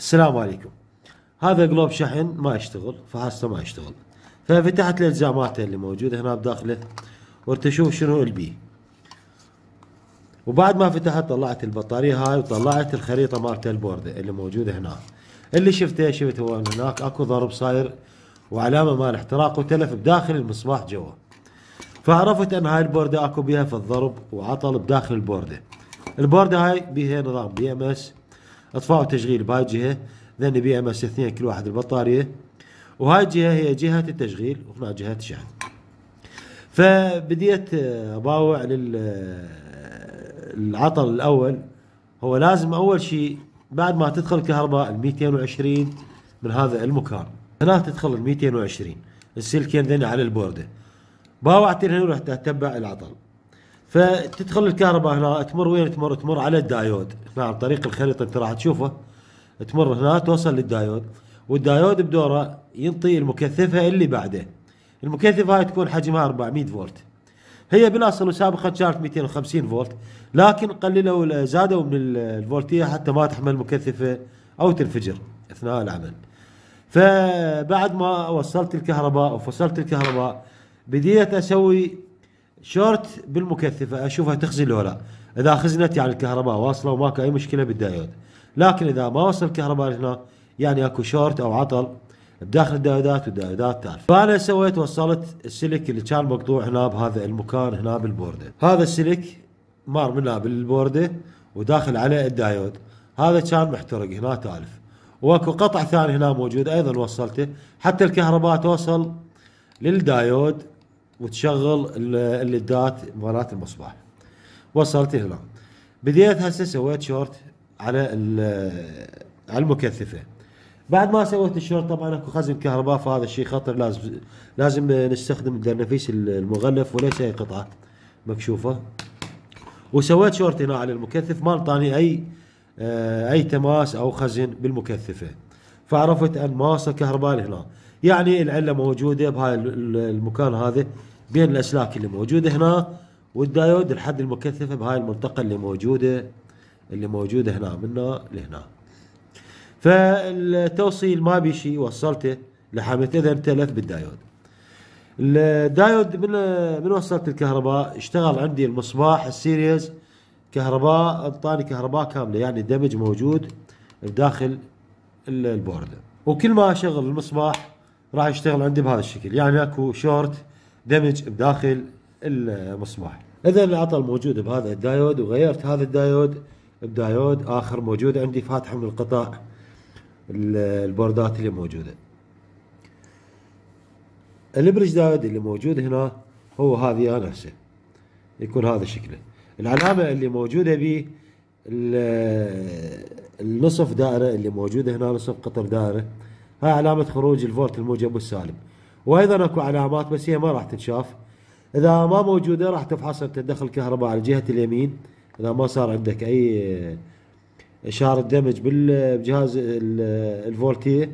السلام عليكم هذا قلوب شحن ما يشتغل فحصته ما يشتغل ففتحت الاجزاء مالته اللي موجوده هنا بداخله وارت اشوف شنو البي وبعد ما فتحت طلعت البطاريه هاي وطلعت الخريطه مالته البورده اللي موجوده هنا اللي شفته شفت هو هناك اكو ضرب صاير وعلامه مال احتراق وتلف بداخل المصباح جوا فعرفت ان هاي البورده اكو بيها في الضرب وعطل بداخل البورده البورده هاي بيها نظام بي ام اس اطفاء وتشغيل بهاي الجهه ذن بي ام اس 2 كل واحد البطاريه وهاي الجهه هي جهه التشغيل وهنا جهه الشحن فبديت آه، اباوع آه، العطل الاول هو لازم اول شيء بعد ما تدخل الكهرباء ال 220 من هذا المكان هنا تدخل ال 220 السلكين ذني على البورده باوعت هنا رحت اتبع العطل فتدخل الكهرباء هنا تمر وين تمر تمر على الدايود هنا عن طريق الخريطه انت راح تشوفه تمر هنا توصل للدايود والدايود بدوره ينطي المكثفه اللي بعده المكثفه هاي تكون حجمها 400 فولت هي بالاصل سابقا كانت 250 فولت لكن قللوا زادوا من الفولتيه حتى ما تحمل مكثفه او تنفجر اثناء العمل فبعد ما وصلت الكهرباء وفصلت الكهرباء بديت اسوي شورت بالمكثفه اشوفها تخزن لولا اذا خزنت يعني الكهرباء واصله وماكو اي مشكله بالدايود لكن اذا ما وصل الكهرباء هنا يعني اكو شورت او عطل بداخل الدايودات والدايودات تعرف فانا سويت وصلت السلك اللي كان مقطوع هنا بهذا المكان هنا بالبورده هذا السلك مار منها بالبورده وداخل عليه الدايود هذا كان محترق هنا تالف واكو قطع ثاني هنا موجود ايضا وصلته حتى الكهرباء توصل للدايود وتشغل الليدات مالت المصباح وصلت هنا بديت هسه سويت شورت على على المكثفه بعد ما سويت الشورت طبعا اكو خزن كهرباء فهذا الشيء خطر لازم لازم نستخدم الدرنفيس المغلف وليس اي قطعه مكشوفه وسويت شورت هنا على المكثف ما انطاني اي آه، اي تماس او خزن بالمكثفه فعرفت ان ماصه كهرباء هنا يعني العله موجوده بهاي المكان هذا بين الاسلاك اللي موجوده هنا والدايود الحد المكثفه بهاي المنطقه اللي موجوده اللي موجوده هنا من هنا لهنا فالتوصيل ما بي شيء وصلته لحامة اذا امتلف بالدايود الدايود من من وصلت الكهرباء اشتغل عندي المصباح السيريز كهرباء انطاني كهرباء كامله يعني الدمج موجود بداخل البورد وكل ما اشغل المصباح راح يشتغل عندي بهذا الشكل يعني اكو شورت دمج بداخل المصباح اذا العطل موجود بهذا الدايود وغيرت هذا الدايود بدايود اخر موجود عندي فاتحه من القطاع البوردات اللي موجوده البرج دايود اللي موجود هنا هو هذه نفسه يكون هذا شكله العلامه اللي موجوده به النصف دائره اللي موجوده هنا نصف قطر دائره هاي علامه خروج الفولت الموجب والسالب وايضا اكو علامات بس هي ما راح تنشاف اذا ما موجوده راح تفحص انت دخل الكهرباء على جهه اليمين اذا ما صار عندك اي اشاره آه، دمج بالجهاز آه، الفولتي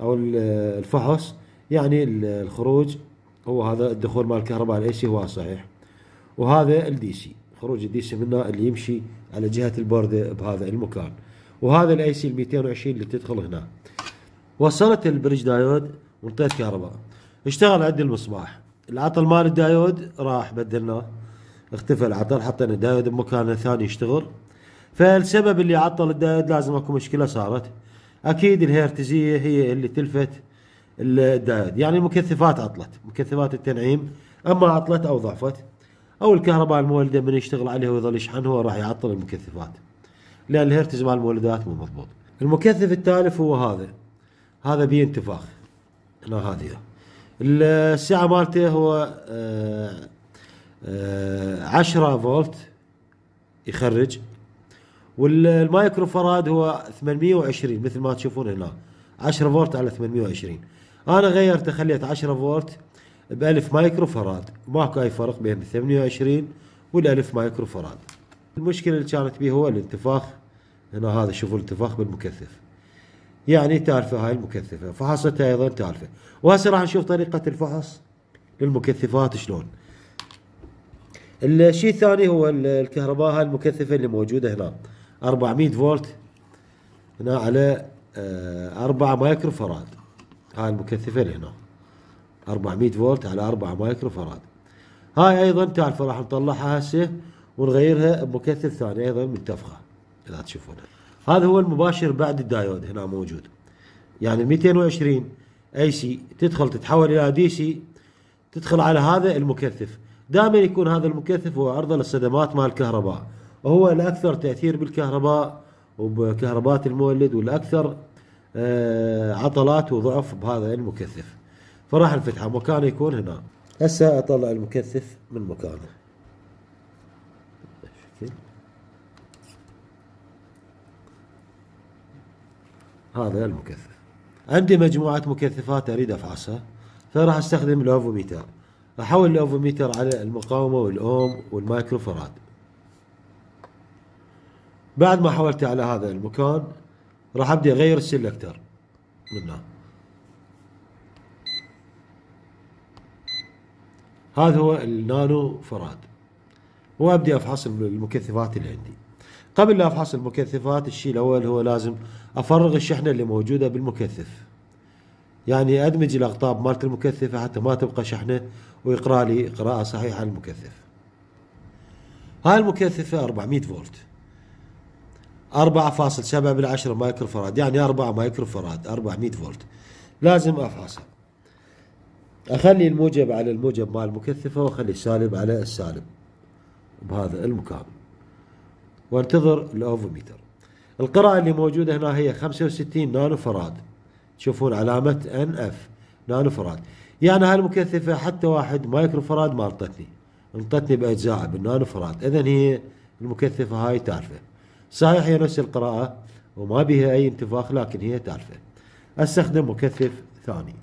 او آه، الفحص يعني الخروج هو هذا الدخول مال الكهرباء على الاي سي هو صحيح وهذا الدي سي خروج الدي سي منه اللي يمشي على جهه البورده بهذا المكان وهذا الاي سي ال 220 اللي تدخل هنا وصلت البريج دايود وانطيت كهرباء اشتغل عندي المصباح العطل مال الدايود راح بدلناه اختفى العطل حطينا الدايود بمكان ثاني يشتغل فالسبب اللي عطل الدايود لازم اكو مشكله صارت اكيد الهيرتزيه هي اللي تلفت الدايود يعني المكثفات عطلت مكثفات التنعيم اما عطلت او ضعفت او الكهرباء المولده من يشتغل عليها ويظل يشحن هو راح يعطل المكثفات لان الهيرتز مال المولدات مو مضبوط المكثف التالف هو هذا هذا بيه انتفاخ هنا هذه السعة مالته هو 10 آه، آه، فولت يخرج والمايكرو فراد هو 820 مثل ما تشوفون هنا 10 فولت على 820 انا غيرته خليت 10 فولت ب 1000 مايكرو فراد ماكو اي فرق بين ال 28 وال 1000 مايكرو فراد المشكله اللي كانت بيه هو الانتفاخ هنا هذا شوفوا الانتفاخ بالمكثف يعني تالفة هاي المكثفة فحصتها أيضا تالفة وهسه راح نشوف طريقة الفحص للمكثفات شلون الشيء الثاني هو الكهرباء هاي المكثفة اللي موجودة هنا 400 فولت هنا على 4 آه، مايكرو فراد هاي المكثفة اللي هنا 400 فولت على 4 مايكرو فراد هاي ايضا تالفه راح نطلعها هسه ونغيرها بمكثف ثاني ايضا من تفخه اذا تشوفونها هذا هو المباشر بعد الدايود هنا موجود يعني ال 220 اي سي تدخل تتحول الى دي سي تدخل على هذا المكثف دائما يكون هذا المكثف هو عرضه للصدمات مال الكهرباء وهو الاكثر تاثير بالكهرباء وبكهربات المولد والاكثر آه، عطلات وضعف بهذا المكثف فراح نفتحه مكانه يكون هنا هسه اطلع المكثف من مكانه هذا المكثف عندي مجموعة مكثفات أريد أفحصها فراح أستخدم الأوفوميتر أحول الأوفوميتر على المقاومة والأوم والمايكروفراد بعد ما حولته على هذا المكان راح أبدي أغير السلكتر منه هذا هو النانو فراد وابدي افحص المكثفات اللي عندي قبل لا افحص المكثفات الشيء الاول هو لازم افرغ الشحنه اللي موجوده بالمكثف يعني ادمج الاقطاب مالت المكثفه حتى ما تبقى شحنه ويقرا لي قراءه صحيحه المكثف هاي المكثفه 400 فولت 4.7 بالعشرة مايكرو فراد يعني 4 مايكرو فراد 400 فولت لازم افحصها اخلي الموجب على الموجب مال المكثفه واخلي السالب على السالب بهذا المكان وانتظر الاوفوميتر القراءة اللي موجودة هنا هي 65 نانو فراد تشوفون علامة ان اف نانو فراد يعني هالمكثفة حتى واحد مايكرو فراد ما انطتني انطتني باجزاء بالنانو فراد اذا هي المكثفة هاي تعرفه صحيح هي نفس القراءة وما بها اي انتفاخ لكن هي تعرفه استخدم مكثف ثاني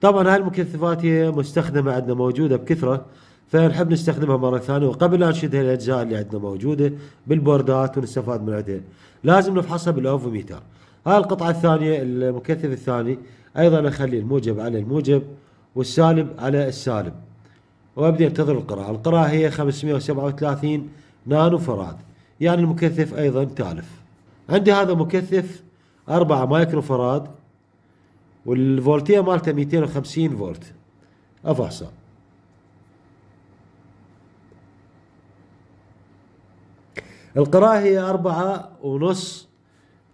طبعا هاي المكثفات هي مستخدمة عندنا موجودة بكثرة فنحب نستخدمها مره ثانيه وقبل لا نشدها الاجزاء اللي عندنا موجوده بالبوردات ونستفاد من عندها لازم نفحصها بالاوفوميتر هاي القطعه الثانيه المكثف الثاني ايضا اخلي الموجب على الموجب والسالب على السالب وابدا انتظر القراءه القراءه هي 537 نانو فراد يعني المكثف ايضا تالف عندي هذا مكثف 4 مايكرو فراد والفولتيه مالته 250 فولت افاصل القراءة هي أربعة ونص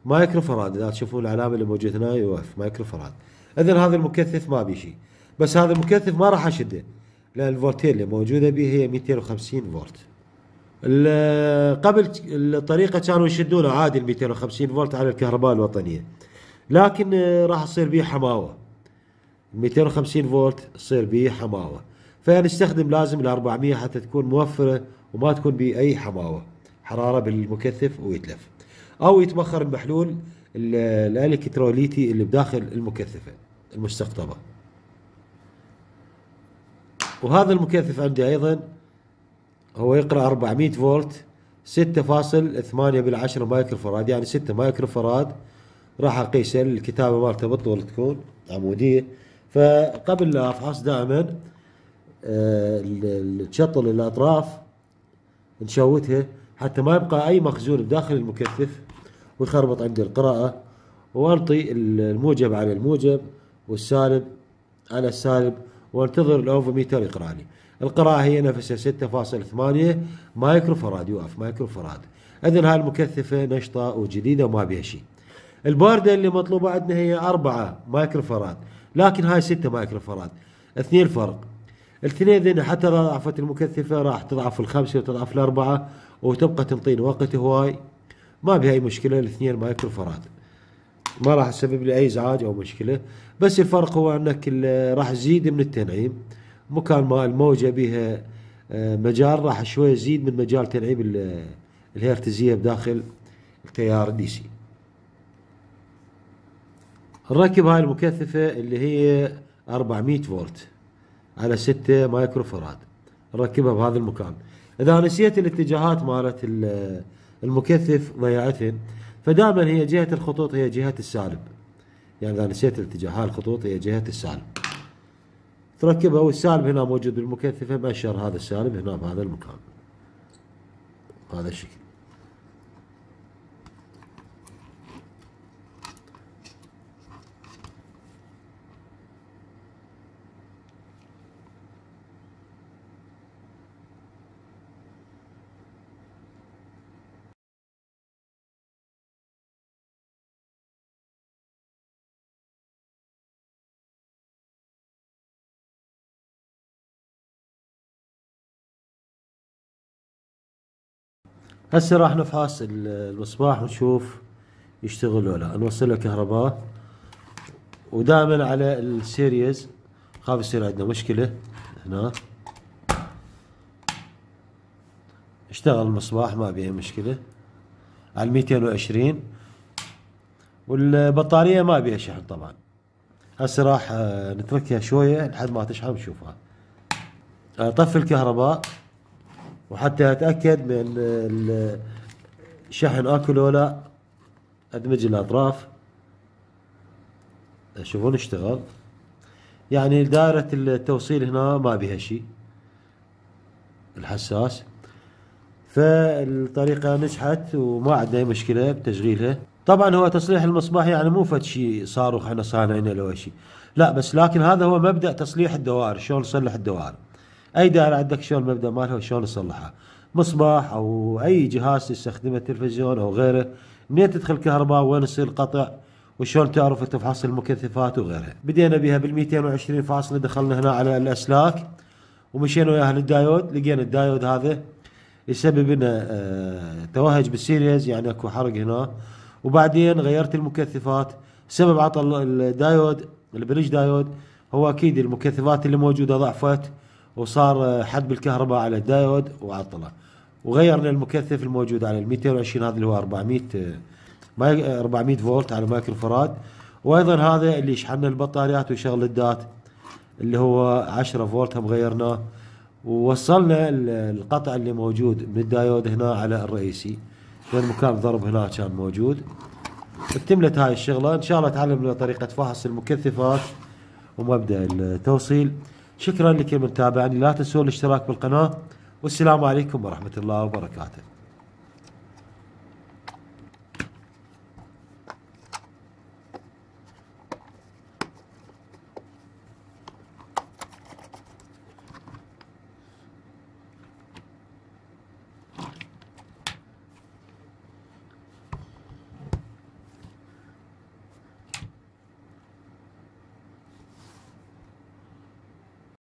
مايكرو فراد إذا تشوفون العلامة اللي موجودة هنا يوقف مايكرو فراد إذا هذا المكثف ما بي شيء بس هذا المكثف ما راح أشده لأن الفولتين اللي موجودة به هي 250 فولت قبل الطريقة كانوا يشدونه عادي 250 فولت على الكهرباء الوطنية لكن راح تصير به حماوة 250 فولت تصير به حماوة فنستخدم لازم ال 400 حتى تكون موفرة وما تكون به أي حماوة حراره بالمكثف ويتلف او يتبخر المحلول الالكتروليتي اللي بداخل المكثفه المستقطبه وهذا المكثف عندي ايضا هو يقرا 400 فولت 6.8 بالعشرة مايكرو فراد يعني 6 مايكرو فراد راح اقيسه الكتابه مالته بالطول تكون عموديه فقبل لا افحص دائما تشطل آه، الاطراف نشوتها حتى ما يبقى أي مخزون بداخل المكثف ويخربط عندي القراءة وأنطي الموجب على الموجب والسالب على السالب وانتظر الأوفوميتر يقرأ لي القراءة هي نفسها 6.8 مايكرو فراد يوقف مايكرو فراد إذن هاي المكثفة نشطة وجديدة وما بها شيء الباردة اللي مطلوبة عندنا هي 4 مايكرو فراد لكن هاي 6 مايكرو فراد اثنين فرق الاثنين ذن حتى اذا ضعفت المكثفه راح تضعف الخمسه وتضعف الاربعه وتبقى تنطين وقت هواي ما بها اي مشكله الاثنين فراد ما راح تسبب لي اي ازعاج او مشكله بس الفرق هو انك راح تزيد من التنعيم مكان ما الموجه بها آه، مجال راح شوي يزيد من مجال تنعيم الهرتزيه بداخل التيار الدي سي نركب هاي المكثفة اللي هي 400 فولت على 6 مايكرو فراد نركبها بهذا المكان اذا نسيت الاتجاهات مالت المكثف ضيعتهن فدائما هي جهه الخطوط هي جهه السالب يعني اذا نسيت الاتجاه هاي الخطوط هي جهه السالب تركبها والسالب هنا موجود بالمكثفه مأشر هذا السالب هنا بهذا المكان هذا الشكل هسه راح نفحص المصباح ونشوف يشتغل ولا لا نوصل له كهرباء ودائما على السيريز خاف يصير عندنا مشكله هنا اشتغل المصباح ما بيه مشكله على 220 والبطاريه ما بيها شحن طبعا هسه راح نتركها شويه لحد ما تشحن نشوفها طفي الكهرباء وحتى اتاكد من الشحن اكل ولا ادمج الاطراف شوفون اشتغل يعني دائرة التوصيل هنا ما بها شيء الحساس فالطريقة نجحت وما عندنا أي مشكلة بتشغيلها طبعا هو تصليح المصباح يعني مو فد شيء صاروخ احنا صانعينه لو شيء لا بس لكن هذا هو مبدأ تصليح الدوائر شلون نصلح الدوائر اي دائره عندك شلون المبدا مالها وشلون تصلحها مصباح او اي جهاز تستخدمه تلفزيون او غيره منين تدخل كهرباء وين يصير القطع وشلون تعرف تفحص المكثفات وغيرها بدينا بها بال 220 فاصله دخلنا هنا على الاسلاك ومشينا وياها للدايود لقينا الدايود هذا يسبب لنا آه، توهج بالسيريز يعني اكو حرق هنا وبعدين غيرت المكثفات سبب عطل الدايود البريج دايود هو اكيد المكثفات اللي موجوده ضعفت وصار حد بالكهرباء على الدايود وعطله وغيرنا المكثف الموجود على ال 220 هذا اللي هو 400 400 فولت على مايكرو فراد وايضا هذا اللي شحنا البطاريات وشغل الدات اللي هو 10 فولت هم غيرناه ووصلنا القطع اللي موجود من الدايود هنا على الرئيسي لان مكان ضرب هنا كان موجود اكتملت هاي الشغله ان شاء الله تعلمنا طريقه فحص المكثفات ومبدا التوصيل شكرا لكم متابعني لا تنسون الاشتراك بالقناة والسلام عليكم ورحمة الله وبركاته